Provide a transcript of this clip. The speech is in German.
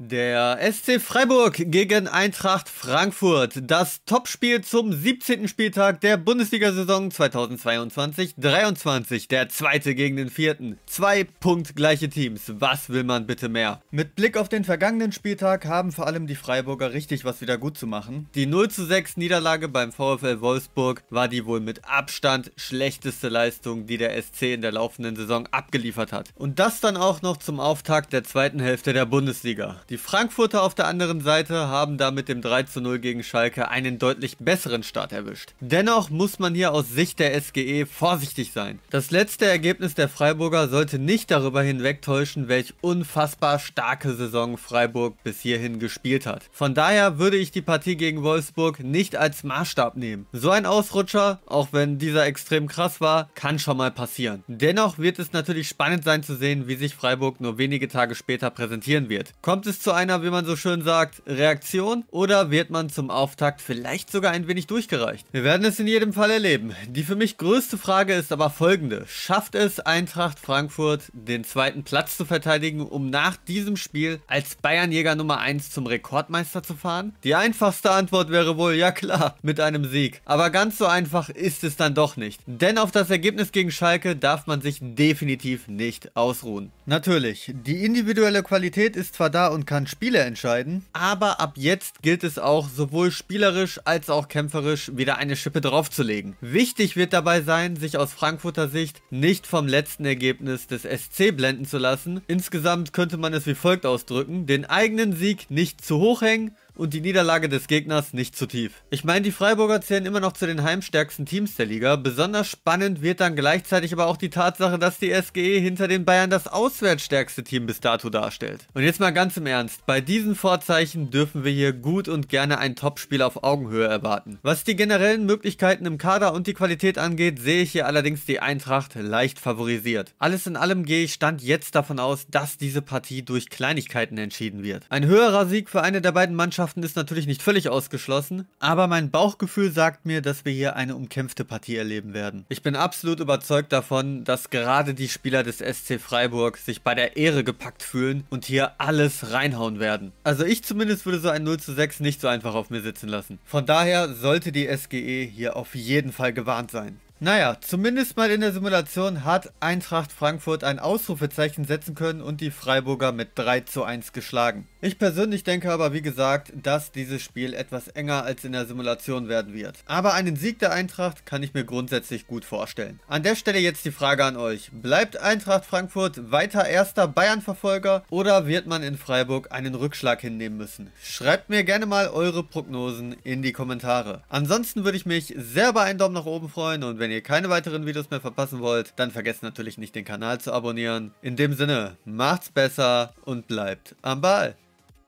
Der SC Freiburg gegen Eintracht Frankfurt. Das Topspiel zum 17. Spieltag der Bundesliga-Saison 2022-23. Der zweite gegen den vierten. Zwei punktgleiche Teams. Was will man bitte mehr? Mit Blick auf den vergangenen Spieltag haben vor allem die Freiburger richtig was wieder gut zu machen. Die 0 zu 6 Niederlage beim VfL Wolfsburg war die wohl mit Abstand schlechteste Leistung, die der SC in der laufenden Saison abgeliefert hat. Und das dann auch noch zum Auftakt der zweiten Hälfte der Bundesliga. Die Frankfurter auf der anderen Seite haben da mit dem 3 zu 0 gegen Schalke einen deutlich besseren Start erwischt. Dennoch muss man hier aus Sicht der SGE vorsichtig sein. Das letzte Ergebnis der Freiburger sollte nicht darüber hinwegtäuschen, welch unfassbar starke Saison Freiburg bis hierhin gespielt hat. Von daher würde ich die Partie gegen Wolfsburg nicht als Maßstab nehmen. So ein Ausrutscher, auch wenn dieser extrem krass war, kann schon mal passieren. Dennoch wird es natürlich spannend sein zu sehen, wie sich Freiburg nur wenige Tage später präsentieren wird. Kommt es zu einer, wie man so schön sagt, Reaktion oder wird man zum Auftakt vielleicht sogar ein wenig durchgereicht? Wir werden es in jedem Fall erleben. Die für mich größte Frage ist aber folgende. Schafft es Eintracht Frankfurt, den zweiten Platz zu verteidigen, um nach diesem Spiel als Bayernjäger Nummer 1 zum Rekordmeister zu fahren? Die einfachste Antwort wäre wohl, ja klar, mit einem Sieg. Aber ganz so einfach ist es dann doch nicht. Denn auf das Ergebnis gegen Schalke darf man sich definitiv nicht ausruhen. Natürlich, die individuelle Qualität ist zwar da und kann Spiele entscheiden. Aber ab jetzt gilt es auch, sowohl spielerisch als auch kämpferisch wieder eine Schippe draufzulegen. Wichtig wird dabei sein, sich aus Frankfurter Sicht nicht vom letzten Ergebnis des SC blenden zu lassen. Insgesamt könnte man es wie folgt ausdrücken. Den eigenen Sieg nicht zu hoch hängen, und die Niederlage des Gegners nicht zu tief. Ich meine, die Freiburger zählen immer noch zu den heimstärksten Teams der Liga. Besonders spannend wird dann gleichzeitig aber auch die Tatsache, dass die SGE hinter den Bayern das auswärtsstärkste Team bis dato darstellt. Und jetzt mal ganz im Ernst, bei diesen Vorzeichen dürfen wir hier gut und gerne ein Topspiel auf Augenhöhe erwarten. Was die generellen Möglichkeiten im Kader und die Qualität angeht, sehe ich hier allerdings die Eintracht leicht favorisiert. Alles in allem gehe ich stand jetzt davon aus, dass diese Partie durch Kleinigkeiten entschieden wird. Ein höherer Sieg für eine der beiden Mannschaften Meisterschaften ist natürlich nicht völlig ausgeschlossen, aber mein Bauchgefühl sagt mir, dass wir hier eine umkämpfte Partie erleben werden. Ich bin absolut überzeugt davon, dass gerade die Spieler des SC Freiburg sich bei der Ehre gepackt fühlen und hier alles reinhauen werden. Also ich zumindest würde so ein 0 zu 6 nicht so einfach auf mir sitzen lassen. Von daher sollte die SGE hier auf jeden Fall gewarnt sein. Naja, zumindest mal in der Simulation hat Eintracht Frankfurt ein Ausrufezeichen setzen können und die Freiburger mit 3 zu 1 geschlagen. Ich persönlich denke aber wie gesagt, dass dieses Spiel etwas enger als in der Simulation werden wird. Aber einen Sieg der Eintracht kann ich mir grundsätzlich gut vorstellen. An der Stelle jetzt die Frage an euch. Bleibt Eintracht Frankfurt weiter erster Bayern-Verfolger oder wird man in Freiburg einen Rückschlag hinnehmen müssen? Schreibt mir gerne mal eure Prognosen in die Kommentare. Ansonsten würde ich mich sehr über einen Daumen nach oben freuen und wenn wenn ihr keine weiteren Videos mehr verpassen wollt, dann vergesst natürlich nicht den Kanal zu abonnieren. In dem Sinne, macht's besser und bleibt am Ball.